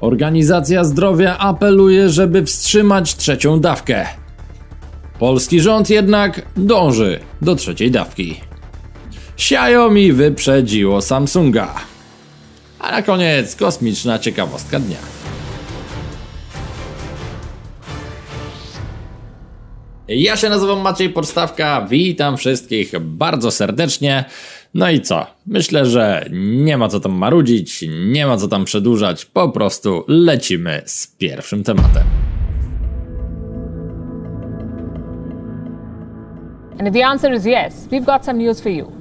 Organizacja Zdrowia apeluje, żeby wstrzymać trzecią dawkę. Polski rząd jednak dąży do trzeciej dawki. Xiaomi wyprzedziło Samsunga. A na koniec kosmiczna ciekawostka dnia. Ja się nazywam Maciej Podstawka, witam wszystkich bardzo serdecznie. No i co? Myślę, że nie ma co tam marudzić, nie ma co tam przedłużać, po prostu lecimy z pierwszym tematem. And if the answer is yes, we've got some news for you.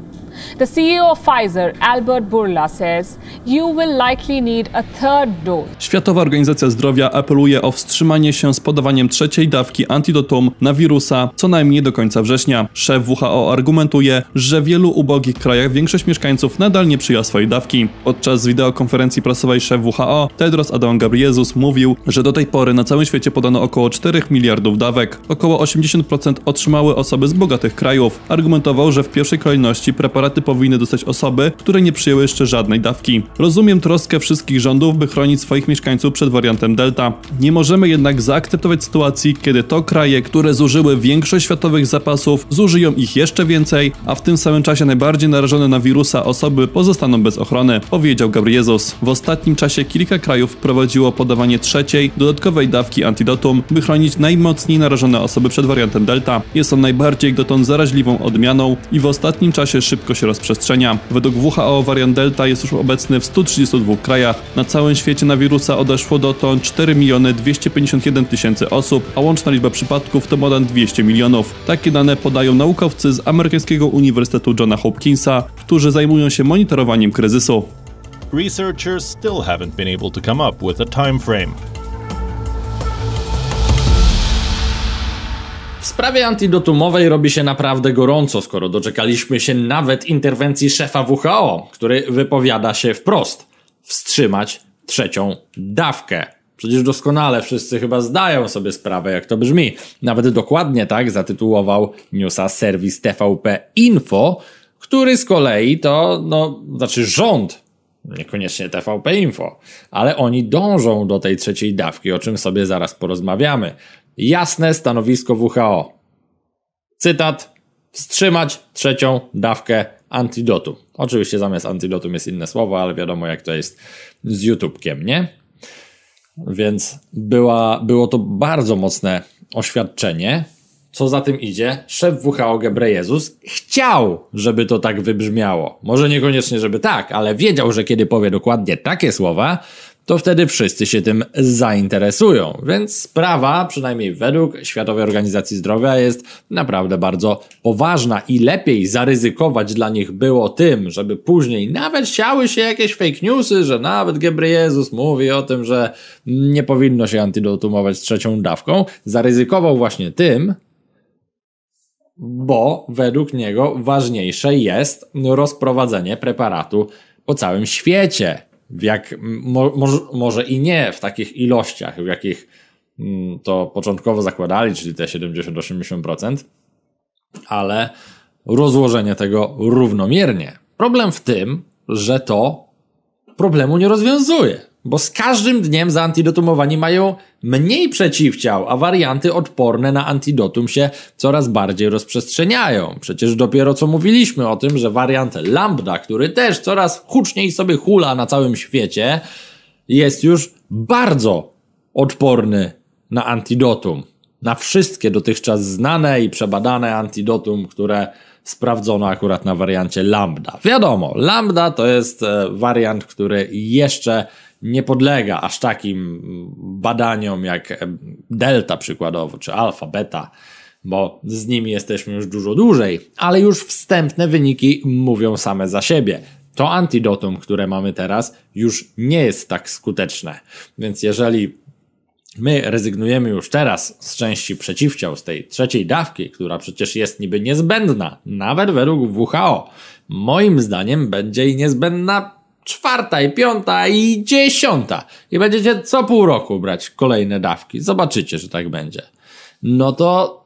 The CEO of Pfizer, Albert Bourla, says you will likely need a third dose. Światowa Organizacja Zdrowia apeluje o wstrzymanie się z podawaniem trzeciej dawki antidotum na wirusa co najmniej do końca września. Szef WHO argumentuje, że w wielu ubogich krajach większość mieszkańców nadal nie przyjęła swojej dawki. Podczas wideokonferencji prasowej szef WHO Tedros Adam Ghebreyesus mówił, że do tej pory na całym świecie podano około 4 miliardów dawek. Około 80% otrzymały osoby z bogatych krajów. Argumentował, że w pierwszej kolejności preparat tablety powinny dostać osoby, które nie przyjęły jeszcze żadnej dawki. Rozumiem troskę wszystkich rządów, by chronić swoich mieszkańców przed wariantem Delta. Nie możemy jednak zaakceptować sytuacji, kiedy to kraje, które zużyły większość światowych zapasów, zużyją ich jeszcze więcej, a w tym samym czasie najbardziej narażone na wirusa osoby pozostaną bez ochrony, powiedział Gabriezus. W ostatnim czasie kilka krajów wprowadziło podawanie trzeciej, dodatkowej dawki antidotum, by chronić najmocniej narażone osoby przed wariantem Delta. Jest on najbardziej dotąd zaraźliwą odmianą i w ostatnim czasie szybko się rozprzestrzenia. Według WHO wariant Delta jest już obecny w 132 krajach. Na całym świecie na wirusa odeszło dotąd 4 miliony 251 tysięcy osób, a łączna liczba przypadków to ponad 200 milionów. Takie dane podają naukowcy z amerykańskiego Uniwersytetu Johna Hopkinsa, którzy zajmują się monitorowaniem kryzysu. Researchers still haven't been able to come up with a time frame. sprawie antidotumowej robi się naprawdę gorąco, skoro doczekaliśmy się nawet interwencji szefa WHO, który wypowiada się wprost: wstrzymać trzecią dawkę. Przecież doskonale wszyscy chyba zdają sobie sprawę, jak to brzmi. Nawet dokładnie tak zatytułował newsa serwis TVP Info, który z kolei to, no, znaczy rząd niekoniecznie TVP Info, ale oni dążą do tej trzeciej dawki, o czym sobie zaraz porozmawiamy jasne stanowisko WHO. Cytat: Wstrzymać trzecią dawkę antidotu. Oczywiście zamiast antidotum jest inne słowo, ale wiadomo jak to jest z YouTubekiem, nie? Więc była, było to bardzo mocne oświadczenie. Co za tym idzie, szef WHO Gebrejezus chciał, żeby to tak wybrzmiało. Może niekoniecznie, żeby tak, ale wiedział, że kiedy powie dokładnie takie słowa, to wtedy wszyscy się tym zainteresują. Więc sprawa, przynajmniej według Światowej Organizacji Zdrowia, jest naprawdę bardzo poważna i lepiej zaryzykować dla nich było tym, żeby później nawet siały się jakieś fake newsy, że nawet Gebrejezus mówi o tym, że nie powinno się antydotumować trzecią dawką, zaryzykował właśnie tym, bo według niego ważniejsze jest rozprowadzenie preparatu po całym świecie w jak, mo, mo, może i nie w takich ilościach, w jakich mm, to początkowo zakładali, czyli te 70-80%, ale rozłożenie tego równomiernie. Problem w tym, że to problemu nie rozwiązuje bo z każdym dniem zaantidotumowani antidotumowani mają mniej przeciwciał, a warianty odporne na antidotum się coraz bardziej rozprzestrzeniają. Przecież dopiero co mówiliśmy o tym, że wariant lambda, który też coraz huczniej sobie hula na całym świecie, jest już bardzo odporny na antidotum. Na wszystkie dotychczas znane i przebadane antidotum, które sprawdzono akurat na wariancie lambda. Wiadomo, lambda to jest e, wariant, który jeszcze nie podlega aż takim badaniom jak e, delta przykładowo, czy alfa, beta, bo z nimi jesteśmy już dużo dłużej, ale już wstępne wyniki mówią same za siebie. To antidotum, które mamy teraz, już nie jest tak skuteczne. Więc jeżeli my rezygnujemy już teraz z części przeciwciał, z tej trzeciej dawki, która przecież jest niby niezbędna, nawet według WHO, moim zdaniem będzie i niezbędna czwarta i piąta i dziesiąta. I będziecie co pół roku brać kolejne dawki. Zobaczycie, że tak będzie. No to.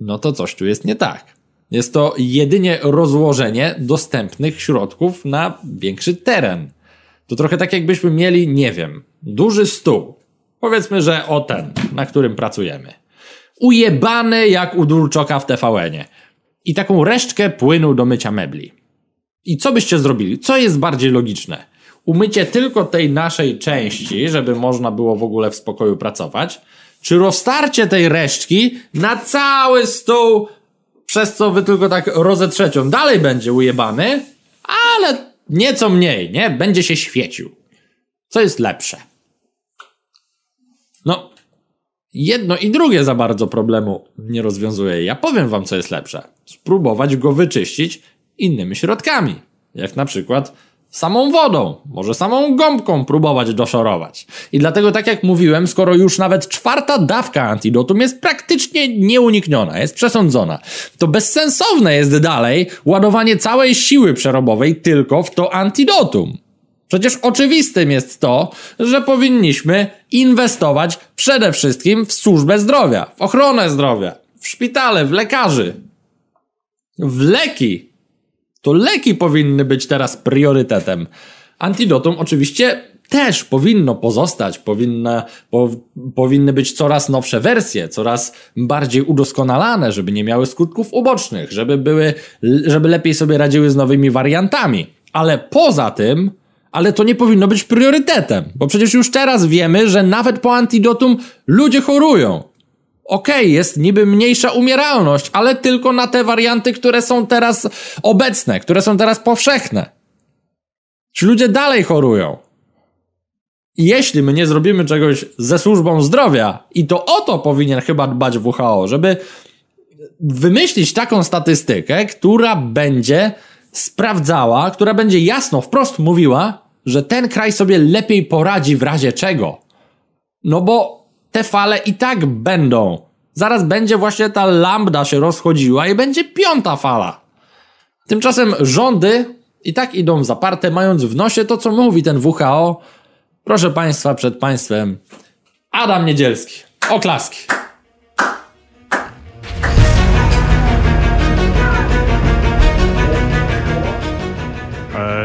No to coś tu jest nie tak. Jest to jedynie rozłożenie dostępnych środków na większy teren. To trochę tak, jakbyśmy mieli, nie wiem, duży stół. Powiedzmy, że o ten, na którym pracujemy. Ujebany jak u Durczoka w tvn -ie. I taką resztkę płynu do mycia mebli. I co byście zrobili? Co jest bardziej logiczne? Umycie tylko tej naszej części, żeby można było w ogóle w spokoju pracować, czy roztarcie tej resztki na cały stół, przez co wy tylko tak rozetrzecie. dalej będzie ujebany, ale nieco mniej, nie? Będzie się świecił. Co jest lepsze? No, jedno i drugie za bardzo problemu nie rozwiązuje. Ja powiem wam, co jest lepsze. Spróbować go wyczyścić innymi środkami, jak na przykład samą wodą, może samą gąbką próbować doszorować. I dlatego, tak jak mówiłem, skoro już nawet czwarta dawka antidotum jest praktycznie nieunikniona, jest przesądzona, to bezsensowne jest dalej ładowanie całej siły przerobowej tylko w to antidotum. Przecież oczywistym jest to, że powinniśmy inwestować przede wszystkim w służbę zdrowia, w ochronę zdrowia, w szpitale, w lekarzy, w leki, to leki powinny być teraz priorytetem. Antidotum oczywiście też powinno pozostać, powinna, po, powinny być coraz nowsze wersje, coraz bardziej udoskonalane, żeby nie miały skutków ubocznych, żeby były, żeby lepiej sobie radziły z nowymi wariantami. Ale poza tym, ale to nie powinno być priorytetem, bo przecież już teraz wiemy, że nawet po antidotum ludzie chorują. Okej, okay, jest niby mniejsza umieralność, ale tylko na te warianty, które są teraz obecne, które są teraz powszechne. Czy ludzie dalej chorują? Jeśli my nie zrobimy czegoś ze służbą zdrowia, i to o to powinien chyba dbać WHO, żeby wymyślić taką statystykę, która będzie sprawdzała, która będzie jasno, wprost mówiła, że ten kraj sobie lepiej poradzi w razie czego. No bo te fale i tak będą. Zaraz będzie właśnie ta lambda się rozchodziła i będzie piąta fala. Tymczasem rządy i tak idą w zaparte, mając w nosie to, co mówi ten WHO. Proszę Państwa, przed Państwem Adam Niedzielski. Oklaski.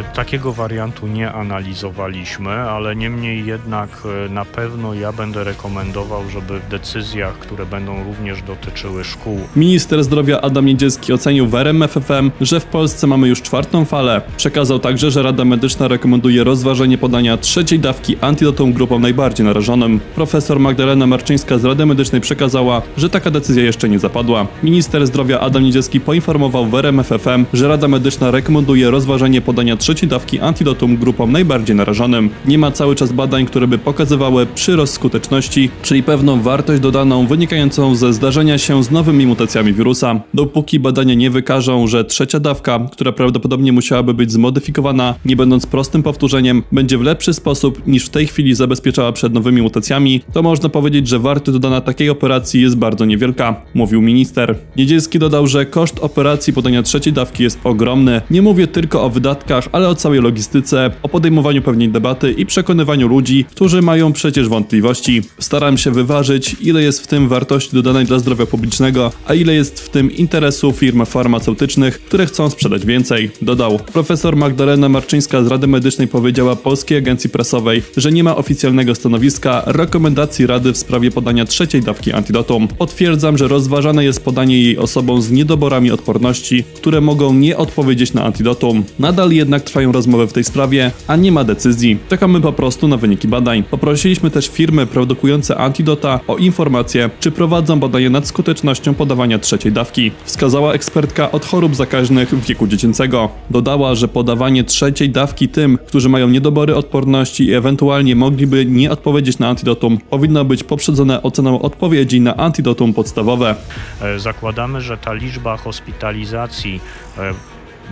Takiego wariantu nie analizowaliśmy, ale niemniej jednak e, na pewno ja będę rekomendował, żeby w decyzjach, które będą również dotyczyły szkół. Minister zdrowia Adam Niedzielski ocenił w RMF że w Polsce mamy już czwartą falę. Przekazał także, że Rada Medyczna rekomenduje rozważenie podania trzeciej dawki antidotum grupom najbardziej narażonym. Profesor Magdalena Marczyńska z Rady Medycznej przekazała, że taka decyzja jeszcze nie zapadła. Minister zdrowia Adam Niedzielski poinformował w RMF że Rada Medyczna rekomenduje rozważenie podania trzeciej trzeciej dawki antidotum grupom najbardziej narażonym. Nie ma cały czas badań, które by pokazywały przyrost skuteczności, czyli pewną wartość dodaną wynikającą ze zdarzenia się z nowymi mutacjami wirusa. Dopóki badania nie wykażą, że trzecia dawka, która prawdopodobnie musiałaby być zmodyfikowana, nie będąc prostym powtórzeniem, będzie w lepszy sposób niż w tej chwili zabezpieczała przed nowymi mutacjami, to można powiedzieć, że wartość dodana takiej operacji jest bardzo niewielka, mówił minister. Niedzielski dodał, że koszt operacji podania trzeciej dawki jest ogromny. Nie mówię tylko o wydatkach, ale o całej logistyce, o podejmowaniu pewnej debaty i przekonywaniu ludzi, którzy mają przecież wątpliwości. Staram się wyważyć, ile jest w tym wartości dodanej dla zdrowia publicznego, a ile jest w tym interesu firm farmaceutycznych, które chcą sprzedać więcej, dodał. Profesor Magdalena Marczyńska z Rady Medycznej powiedziała Polskiej Agencji Prasowej, że nie ma oficjalnego stanowiska rekomendacji Rady w sprawie podania trzeciej dawki antidotum. Potwierdzam, że rozważane jest podanie jej osobom z niedoborami odporności, które mogą nie odpowiedzieć na antidotum. Nadal jednak trwają rozmowy w tej sprawie, a nie ma decyzji. Czekamy po prostu na wyniki badań. Poprosiliśmy też firmy produkujące antidota o informację, czy prowadzą badania nad skutecznością podawania trzeciej dawki. Wskazała ekspertka od chorób zakaźnych w wieku dziecięcego. Dodała, że podawanie trzeciej dawki tym, którzy mają niedobory odporności i ewentualnie mogliby nie odpowiedzieć na antidotum, powinno być poprzedzone oceną odpowiedzi na antidotum podstawowe. E, zakładamy, że ta liczba hospitalizacji e,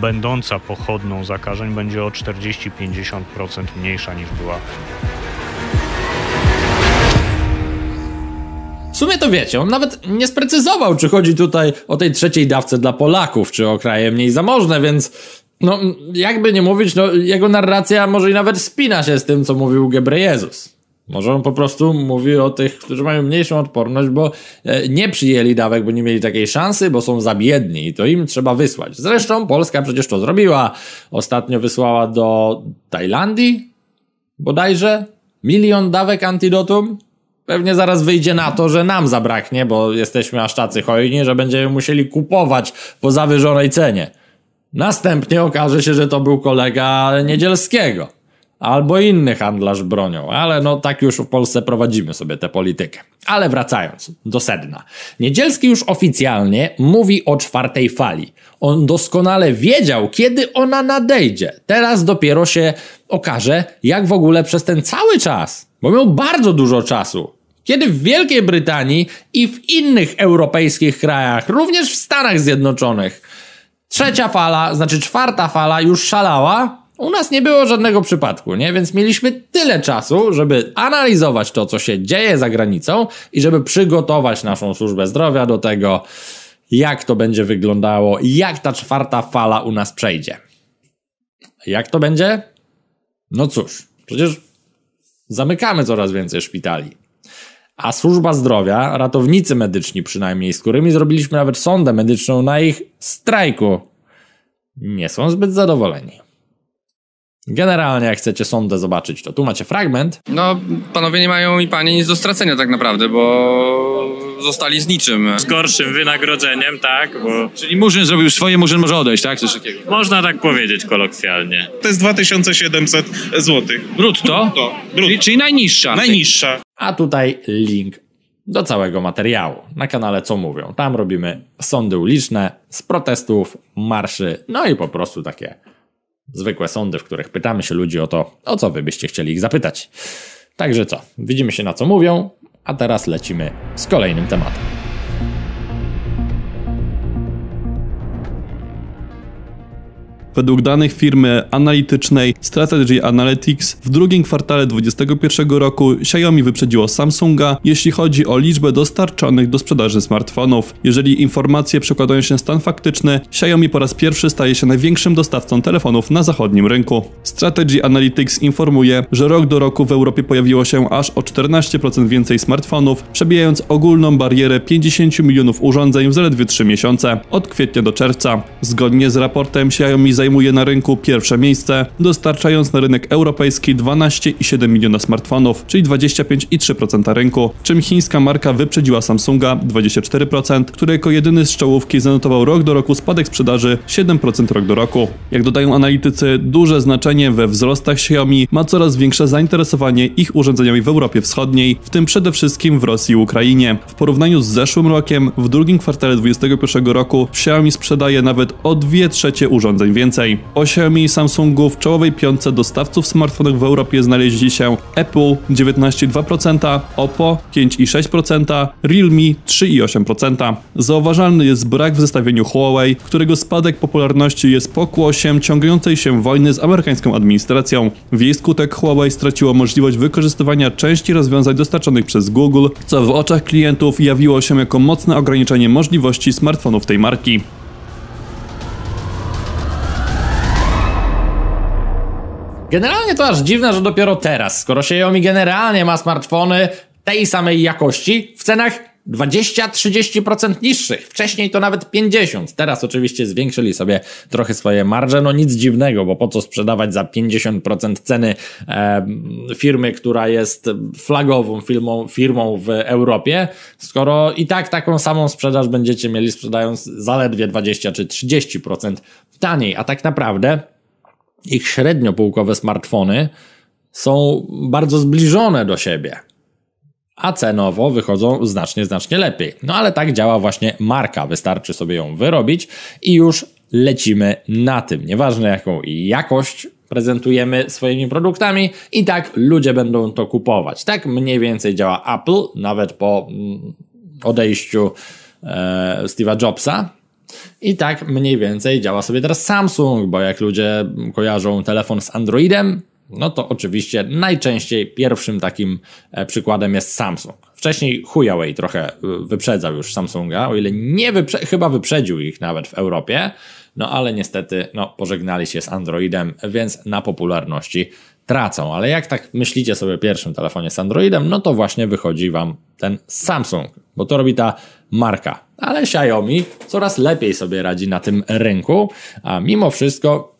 będąca pochodną zakażeń będzie o 40-50% mniejsza niż była. W sumie to wiecie, on nawet nie sprecyzował, czy chodzi tutaj o tej trzeciej dawce dla Polaków, czy o kraje mniej zamożne, więc no jakby nie mówić, no jego narracja może i nawet spina się z tym, co mówił Gebrejezus. Może on po prostu mówi o tych, którzy mają mniejszą odporność, bo e, nie przyjęli dawek, bo nie mieli takiej szansy, bo są za biedni i to im trzeba wysłać. Zresztą Polska przecież to zrobiła. Ostatnio wysłała do Tajlandii bodajże milion dawek antidotum. Pewnie zaraz wyjdzie na to, że nam zabraknie, bo jesteśmy aż tacy hojni, że będziemy musieli kupować po zawyżonej cenie. Następnie okaże się, że to był kolega Niedzielskiego albo inny handlarz bronią, ale no tak już w Polsce prowadzimy sobie tę politykę. Ale wracając do sedna. Niedzielski już oficjalnie mówi o czwartej fali. On doskonale wiedział, kiedy ona nadejdzie. Teraz dopiero się okaże, jak w ogóle przez ten cały czas, bo miał bardzo dużo czasu, kiedy w Wielkiej Brytanii i w innych europejskich krajach, również w Stanach Zjednoczonych, trzecia fala, znaczy czwarta fala już szalała, u nas nie było żadnego przypadku, nie? Więc mieliśmy tyle czasu, żeby analizować to, co się dzieje za granicą i żeby przygotować naszą służbę zdrowia do tego, jak to będzie wyglądało jak ta czwarta fala u nas przejdzie. Jak to będzie? No cóż, przecież zamykamy coraz więcej szpitali. A służba zdrowia, ratownicy medyczni przynajmniej, z którymi zrobiliśmy nawet sondę medyczną na ich strajku, nie są zbyt zadowoleni. Generalnie, jak chcecie sondę zobaczyć, to tu macie fragment. No, panowie nie mają i panie nic do stracenia tak naprawdę, bo zostali z niczym. Z gorszym wynagrodzeniem, tak? Bo Czyli Murzyn zrobił swoje, Murzyn może odejść, tak? Coś takiego. można tak powiedzieć kolokwialnie. To jest 2700 zł. Brutto? To, Czyli, czyli najniższa. Najniższa. A tutaj link do całego materiału na kanale Co Mówią. Tam robimy sądy uliczne z protestów, marszy, no i po prostu takie zwykłe sądy, w których pytamy się ludzi o to, o co wy byście chcieli ich zapytać. Także co, widzimy się na co mówią, a teraz lecimy z kolejnym tematem. Według danych firmy analitycznej Strategy Analytics w drugim kwartale 2021 roku Xiaomi wyprzedziło Samsunga, jeśli chodzi o liczbę dostarczonych do sprzedaży smartfonów. Jeżeli informacje przekładają się na stan faktyczny, Xiaomi po raz pierwszy staje się największym dostawcą telefonów na zachodnim rynku. Strategy Analytics informuje, że rok do roku w Europie pojawiło się aż o 14% więcej smartfonów, przebijając ogólną barierę 50 milionów urządzeń w zaledwie 3 miesiące, od kwietnia do czerwca. Zgodnie z raportem Xiaomi zajmuje zajmuje na rynku pierwsze miejsce, dostarczając na rynek europejski 12,7 miliona smartfonów, czyli 25,3% rynku, czym chińska marka wyprzedziła Samsunga 24%, który jako jedyny z czołówki zanotował rok do roku spadek sprzedaży 7% rok do roku. Jak dodają analitycy, duże znaczenie we wzrostach Xiaomi ma coraz większe zainteresowanie ich urządzeniami w Europie Wschodniej, w tym przede wszystkim w Rosji i Ukrainie. W porównaniu z zeszłym rokiem, w drugim kwartale 2021 roku Xiaomi sprzedaje nawet o 2 trzecie urządzeń więcej więcej. 8 Samsungów w czołowej piątce dostawców smartfonów w Europie znaleźli się Apple 19,2%, Oppo 5,6%, Realme 3,8%. Zauważalny jest brak w zestawieniu Huawei, którego spadek popularności jest pokłosiem ciągającej się wojny z amerykańską administracją. W jej skutek Huawei straciło możliwość wykorzystywania części rozwiązań dostarczonych przez Google, co w oczach klientów jawiło się jako mocne ograniczenie możliwości smartfonów tej marki. Generalnie to aż dziwne, że dopiero teraz, skoro Xiaomi generalnie ma smartfony tej samej jakości w cenach 20-30% niższych. Wcześniej to nawet 50. Teraz oczywiście zwiększyli sobie trochę swoje marże. No nic dziwnego, bo po co sprzedawać za 50% ceny e, firmy, która jest flagową firmą, firmą w Europie, skoro i tak taką samą sprzedaż będziecie mieli sprzedając zaledwie 20 czy 30% taniej. A tak naprawdę ich średniopułkowe smartfony są bardzo zbliżone do siebie, a cenowo wychodzą znacznie, znacznie lepiej. No ale tak działa właśnie marka, wystarczy sobie ją wyrobić i już lecimy na tym. Nieważne jaką jakość prezentujemy swoimi produktami i tak ludzie będą to kupować. Tak mniej więcej działa Apple, nawet po mm, odejściu e, Steve'a Jobsa, i tak mniej więcej działa sobie teraz Samsung, bo jak ludzie kojarzą telefon z Androidem, no to oczywiście najczęściej pierwszym takim e, przykładem jest Samsung. Wcześniej Huawei trochę e, wyprzedzał już Samsunga, o ile nie wyprze chyba wyprzedził ich nawet w Europie, no ale niestety no, pożegnali się z Androidem, więc na popularności tracą. Ale jak tak myślicie sobie o pierwszym telefonie z Androidem, no to właśnie wychodzi wam ten Samsung, bo to robi ta marka. Ale Xiaomi coraz lepiej sobie radzi na tym rynku, a mimo wszystko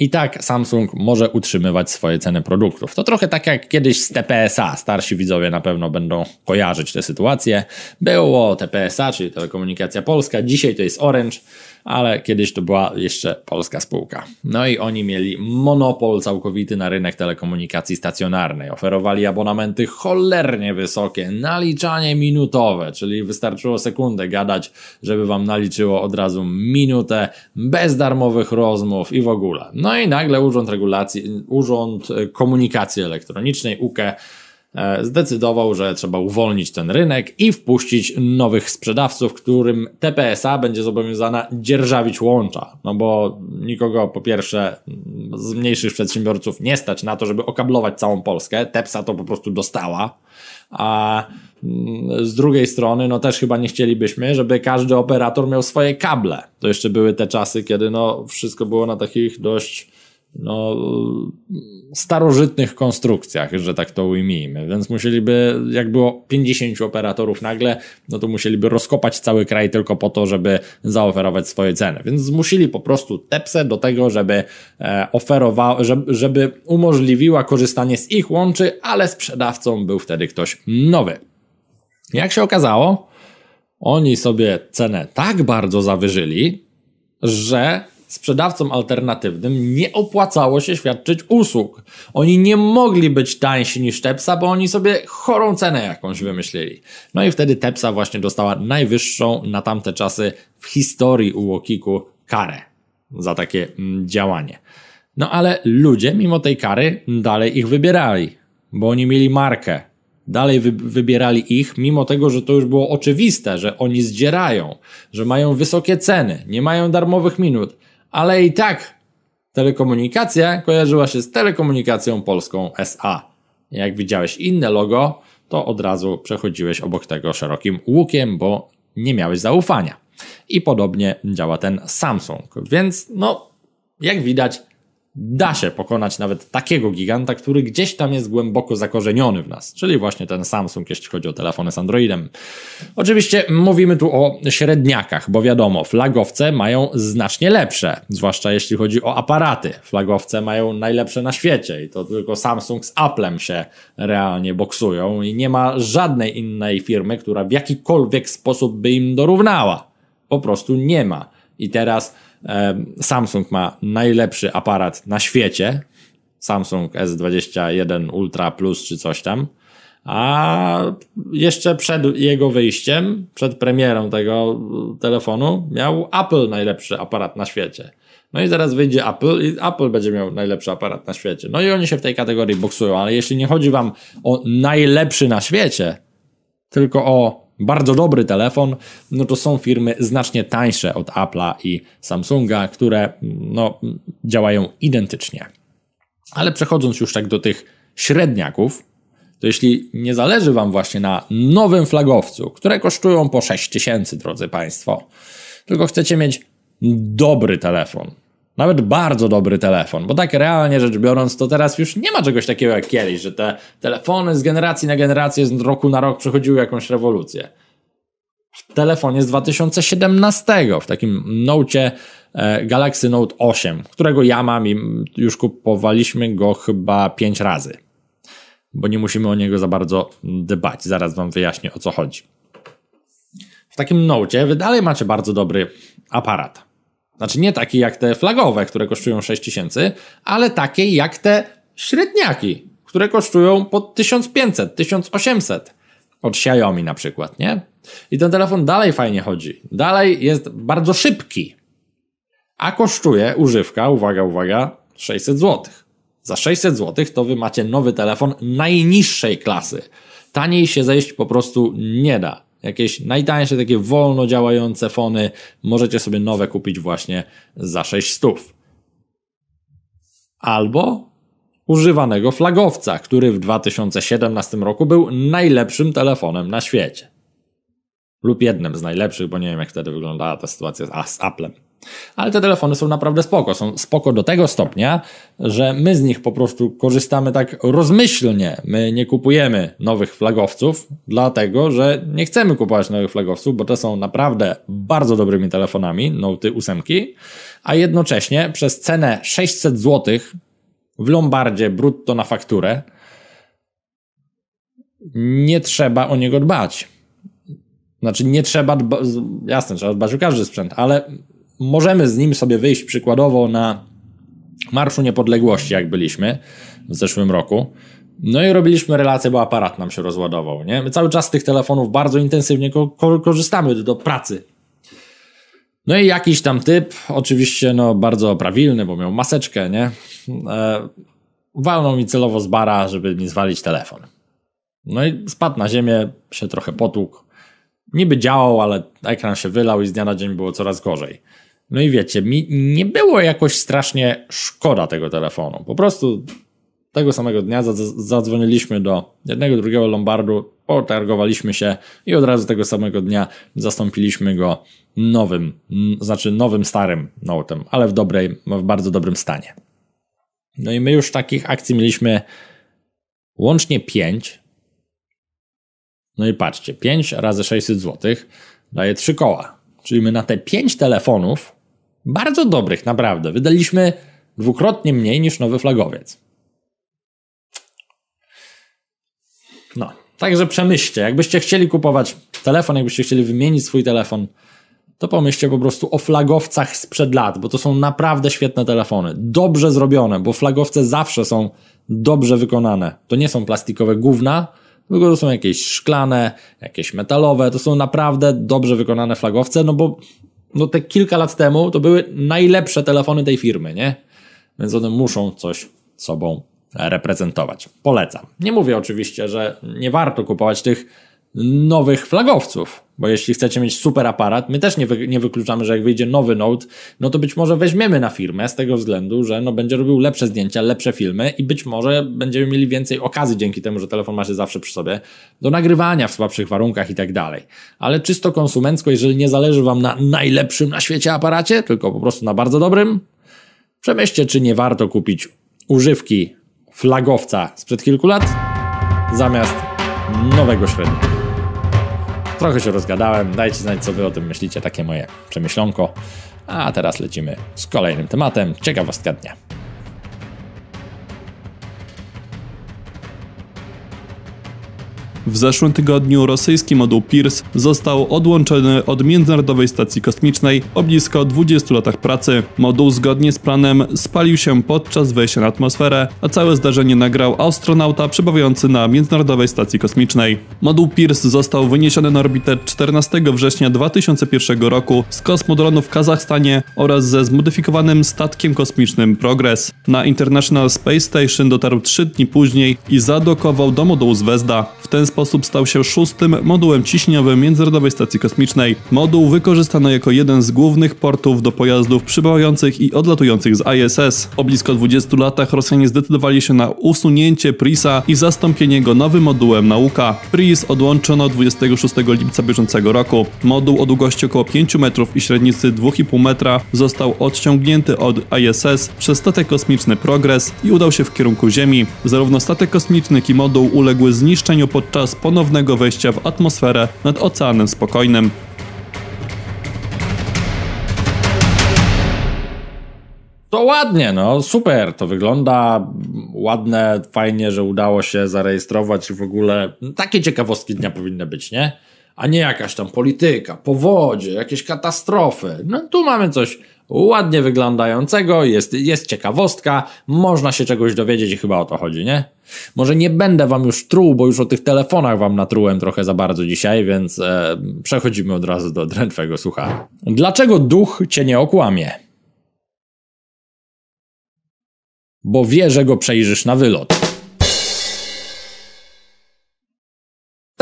i tak Samsung może utrzymywać swoje ceny produktów. To trochę tak jak kiedyś z TPSA. Starsi widzowie na pewno będą kojarzyć tę sytuację. Było TPSA, czyli Telekomunikacja Polska, dzisiaj to jest Orange ale kiedyś to była jeszcze polska spółka. No i oni mieli monopol całkowity na rynek telekomunikacji stacjonarnej. Oferowali abonamenty cholernie wysokie, naliczanie minutowe, czyli wystarczyło sekundę gadać, żeby wam naliczyło od razu minutę bez darmowych rozmów i w ogóle. No i nagle Urząd Regulacji, Urząd Komunikacji Elektronicznej, UKE, E, zdecydował, że trzeba uwolnić ten rynek i wpuścić nowych sprzedawców, którym TPSA będzie zobowiązana dzierżawić łącza. No bo nikogo po pierwsze z mniejszych przedsiębiorców nie stać na to, żeby okablować całą Polskę. TEPSA to po prostu dostała. A mm, z drugiej strony, no też chyba nie chcielibyśmy, żeby każdy operator miał swoje kable. To jeszcze były te czasy, kiedy no wszystko było na takich dość no, starożytnych konstrukcjach, że tak to ujmijmy. Więc musieliby, jak było 50 operatorów nagle, no to musieliby rozkopać cały kraj tylko po to, żeby zaoferować swoje ceny. Więc zmusili po prostu Tepsę do tego, żeby e, oferowała, żeby umożliwiła korzystanie z ich łączy, ale sprzedawcą był wtedy ktoś nowy. Jak się okazało, oni sobie cenę tak bardzo zawyżyli, że sprzedawcom alternatywnym nie opłacało się świadczyć usług. Oni nie mogli być tańsi niż Tepsa, bo oni sobie chorą cenę jakąś wymyślili. No i wtedy Tepsa właśnie dostała najwyższą na tamte czasy w historii Ułokiku karę za takie mm, działanie. No ale ludzie mimo tej kary dalej ich wybierali, bo oni mieli markę. Dalej wy wybierali ich, mimo tego, że to już było oczywiste, że oni zdzierają, że mają wysokie ceny, nie mają darmowych minut ale i tak telekomunikacja kojarzyła się z Telekomunikacją Polską SA. Jak widziałeś inne logo, to od razu przechodziłeś obok tego szerokim łukiem, bo nie miałeś zaufania. I podobnie działa ten Samsung. Więc no, jak widać, da się pokonać nawet takiego giganta, który gdzieś tam jest głęboko zakorzeniony w nas, czyli właśnie ten Samsung, jeśli chodzi o telefony z Androidem. Oczywiście mówimy tu o średniakach, bo wiadomo, flagowce mają znacznie lepsze, zwłaszcza jeśli chodzi o aparaty. Flagowce mają najlepsze na świecie i to tylko Samsung z Applem się realnie boksują i nie ma żadnej innej firmy, która w jakikolwiek sposób by im dorównała. Po prostu nie ma. I teraz Samsung ma najlepszy aparat na świecie. Samsung S21 Ultra Plus czy coś tam. A jeszcze przed jego wyjściem, przed premierą tego telefonu, miał Apple najlepszy aparat na świecie. No i zaraz wyjdzie Apple i Apple będzie miał najlepszy aparat na świecie. No i oni się w tej kategorii boksują, ale jeśli nie chodzi wam o najlepszy na świecie, tylko o bardzo dobry telefon, no to są firmy znacznie tańsze od Apple'a i Samsunga, które no, działają identycznie. Ale przechodząc już tak do tych średniaków, to jeśli nie zależy Wam właśnie na nowym flagowcu, które kosztują po 6 drodzy Państwo, tylko chcecie mieć dobry telefon, nawet bardzo dobry telefon, bo tak realnie rzecz biorąc, to teraz już nie ma czegoś takiego jak kiedyś, że te telefony z generacji na generację, z roku na rok przechodziły jakąś rewolucję. W telefonie z 2017, w takim Note e, Galaxy Note 8, którego ja mam i już kupowaliśmy go chyba 5 razy, bo nie musimy o niego za bardzo dbać. Zaraz Wam wyjaśnię o co chodzi. W takim Note Wy dalej macie bardzo dobry aparat znaczy nie takie jak te flagowe, które kosztują 6 tysięcy, ale takie jak te średniaki, które kosztują po 1500, 1800 od Xiaomi na przykład, nie? I ten telefon dalej fajnie chodzi. Dalej jest bardzo szybki. A kosztuje używka, uwaga, uwaga, 600 zł. Za 600 zł to wy macie nowy telefon najniższej klasy. Taniej się zejść po prostu nie da. Jakieś najtańsze, takie wolno działające fony, możecie sobie nowe kupić właśnie za 600. Albo używanego flagowca, który w 2017 roku był najlepszym telefonem na świecie. Lub jednym z najlepszych, bo nie wiem jak wtedy wyglądała ta sytuacja z, z Applem. Ale te telefony są naprawdę spoko. Są spoko do tego stopnia, że my z nich po prostu korzystamy tak rozmyślnie. My nie kupujemy nowych flagowców, dlatego że nie chcemy kupować nowych flagowców, bo te są naprawdę bardzo dobrymi telefonami, Note 8, a jednocześnie przez cenę 600 zł w Lombardzie brutto na fakturę nie trzeba o niego dbać. Znaczy nie trzeba jasne, trzeba dbać o każdy sprzęt, ale możemy z nim sobie wyjść przykładowo na Marszu Niepodległości, jak byliśmy w zeszłym roku. No i robiliśmy relację, bo aparat nam się rozładował. Nie? My cały czas z tych telefonów bardzo intensywnie ko ko korzystamy do pracy. No i jakiś tam typ, oczywiście no bardzo prawilny, bo miał maseczkę, nie? E, walnął mi celowo z bara, żeby mi zwalić telefon. No i spadł na ziemię, się trochę potłukł. Niby działał, ale ekran się wylał i z dnia na dzień było coraz gorzej. No i wiecie, mi nie było jakoś strasznie szkoda tego telefonu. Po prostu tego samego dnia zadzwoniliśmy do jednego, drugiego Lombardu, potargowaliśmy się i od razu tego samego dnia zastąpiliśmy go nowym, znaczy nowym starym Note'em, ale w dobrej, w bardzo dobrym stanie. No i my już takich akcji mieliśmy łącznie 5. No i patrzcie, 5 razy 600 zł daje 3 koła. Czyli my na te 5 telefonów bardzo dobrych, naprawdę. Wydaliśmy dwukrotnie mniej niż nowy flagowiec. No, także przemyślcie. Jakbyście chcieli kupować telefon, jakbyście chcieli wymienić swój telefon, to pomyślcie po prostu o flagowcach sprzed lat, bo to są naprawdę świetne telefony. Dobrze zrobione, bo flagowce zawsze są dobrze wykonane. To nie są plastikowe gówna, tylko to są jakieś szklane, jakieś metalowe. To są naprawdę dobrze wykonane flagowce, no bo no te kilka lat temu to były najlepsze telefony tej firmy, nie? Więc one muszą coś sobą reprezentować. Polecam. Nie mówię oczywiście, że nie warto kupować tych nowych flagowców. Bo jeśli chcecie mieć super aparat, my też nie, wy, nie wykluczamy, że jak wyjdzie nowy Note, no to być może weźmiemy na firmę z tego względu, że no będzie robił lepsze zdjęcia, lepsze filmy i być może będziemy mieli więcej okazji dzięki temu, że telefon ma się zawsze przy sobie do nagrywania w słabszych warunkach i tak dalej. Ale czysto konsumencko, jeżeli nie zależy Wam na najlepszym na świecie aparacie, tylko po prostu na bardzo dobrym, przemyślcie, czy nie warto kupić używki flagowca sprzed kilku lat zamiast nowego średniego. Trochę się rozgadałem, dajcie znać co wy o tym myślicie, takie moje przemyślonko. A teraz lecimy z kolejnym tematem. Ciekawostka dnia. W zeszłym tygodniu rosyjski moduł Pirs został odłączony od Międzynarodowej Stacji Kosmicznej po blisko 20 latach pracy. Moduł zgodnie z planem spalił się podczas wejścia na atmosferę, a całe zdarzenie nagrał astronauta przebywający na Międzynarodowej Stacji Kosmicznej. Moduł Pirs został wyniesiony na orbitę 14 września 2001 roku z kosmodronu w Kazachstanie oraz ze zmodyfikowanym statkiem kosmicznym Progress. Na International Space Station dotarł 3 dni później i zadokował do modułu Zvezda. W ten sposób sposób stał się szóstym modułem ciśnieniowym Międzynarodowej Stacji Kosmicznej. Moduł wykorzystano jako jeden z głównych portów do pojazdów przybywających i odlatujących z ISS. Po blisko 20 latach Rosjanie zdecydowali się na usunięcie Prisa i zastąpienie go nowym modułem Nauka. Pris odłączono 26 lipca bieżącego roku. Moduł o długości około 5 metrów i średnicy 2,5 metra został odciągnięty od ISS przez statek kosmiczny Progress i udał się w kierunku Ziemi. Zarówno statek kosmiczny, jak i moduł uległy zniszczeniu podczas podczas ponownego wejścia w atmosferę nad Oceanem Spokojnym. To ładnie, no super, to wygląda ładne, fajnie, że udało się zarejestrować w ogóle. Takie ciekawostki dnia powinny być, nie? A nie jakaś tam polityka, powodzie, jakieś katastrofy. No tu mamy coś ładnie wyglądającego, jest, jest ciekawostka, można się czegoś dowiedzieć i chyba o to chodzi, nie? Może nie będę wam już truł, bo już o tych telefonach wam natrułem trochę za bardzo dzisiaj, więc e, przechodzimy od razu do drętwego słucha. Dlaczego duch cię nie okłamie? Bo wie, że go przejrzysz na wylot.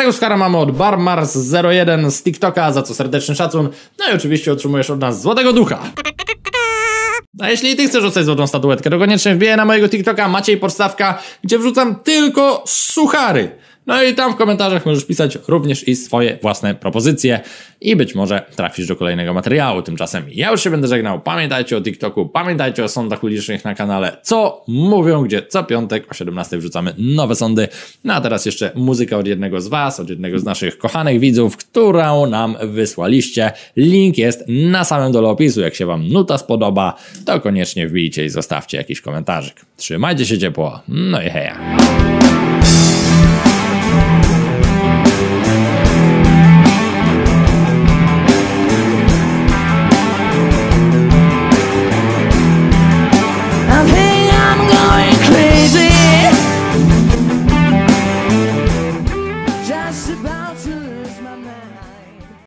Tego skara mamy od BarMars01 z TikToka, za co serdeczny szacun. No i oczywiście otrzymujesz od nas Złotego Ducha. No a jeśli ty chcesz rzucać złotą statuetkę, to koniecznie wbiję na mojego TikToka Maciej Podstawka, gdzie wrzucam tylko suchary. No i tam w komentarzach możesz pisać również i swoje własne propozycje i być może trafisz do kolejnego materiału. Tymczasem ja już się będę żegnał. Pamiętajcie o TikToku, pamiętajcie o sądach ulicznych na kanale Co Mówią, gdzie co piątek o 17 wrzucamy nowe sądy. No a teraz jeszcze muzyka od jednego z Was, od jednego z naszych kochanych widzów, którą nam wysłaliście. Link jest na samym dole opisu. Jak się Wam nuta spodoba, to koniecznie wbijcie i zostawcie jakiś komentarzyk. Trzymajcie się ciepło, no i heja.